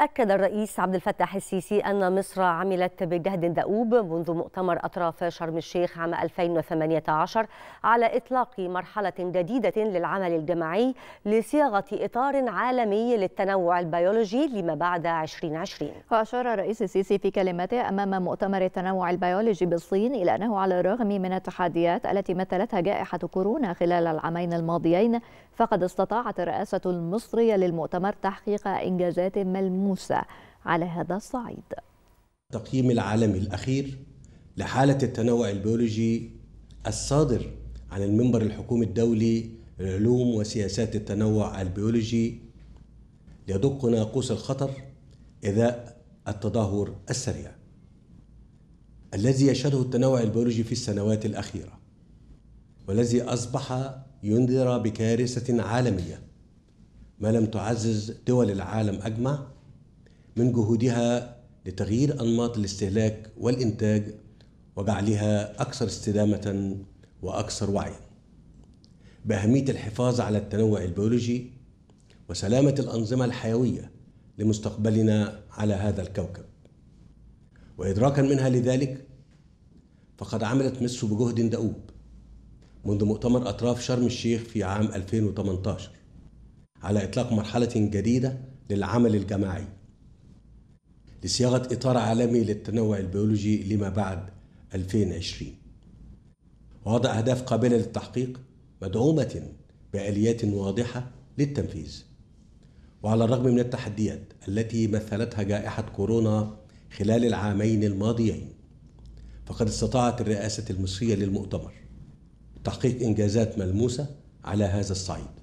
أكد الرئيس عبد الفتاح السيسي أن مصر عملت بجهد دؤوب منذ مؤتمر أطراف شرم الشيخ عام 2018 على إطلاق مرحلة جديدة للعمل الجماعي لصياغة إطار عالمي للتنوع البيولوجي لما بعد 2020 وأشار الرئيس السيسي في كلمته أمام مؤتمر التنوع البيولوجي بالصين إلى أنه على الرغم من التحديات التي مثلتها جائحة كورونا خلال العامين الماضيين فقد استطاعت الرئاسة المصرية للمؤتمر تحقيق إنجازات ملموسة على هذا الصعيد التقييم العالمي الأخير لحالة التنوع البيولوجي الصادر عن المنبر الحكومي الدولي للعلوم وسياسات التنوع البيولوجي يدق ناقوس الخطر إذا التدهور السريع الذي يشهده التنوع البيولوجي في السنوات الأخيرة والذي أصبح ينذر بكارثة عالمية ما لم تعزز دول العالم أجمع من جهودها لتغيير أنماط الاستهلاك والإنتاج وجعلها أكثر استدامة وأكثر وعيا بأهمية الحفاظ على التنوع البيولوجي وسلامة الأنظمة الحيوية لمستقبلنا على هذا الكوكب وإدراكا منها لذلك فقد عملت مصر بجهد دؤوب منذ مؤتمر أطراف شرم الشيخ في عام 2018 على إطلاق مرحلة جديدة للعمل الجماعي لصياغة إطار عالمي للتنوع البيولوجي لما بعد 2020 ووضع أهداف قابلة للتحقيق مدعومة بآليات واضحة للتنفيذ وعلى الرغم من التحديات التي مثلتها جائحة كورونا خلال العامين الماضيين فقد استطاعت الرئاسة المصرية للمؤتمر تحقيق انجازات ملموسه على هذا الصعيد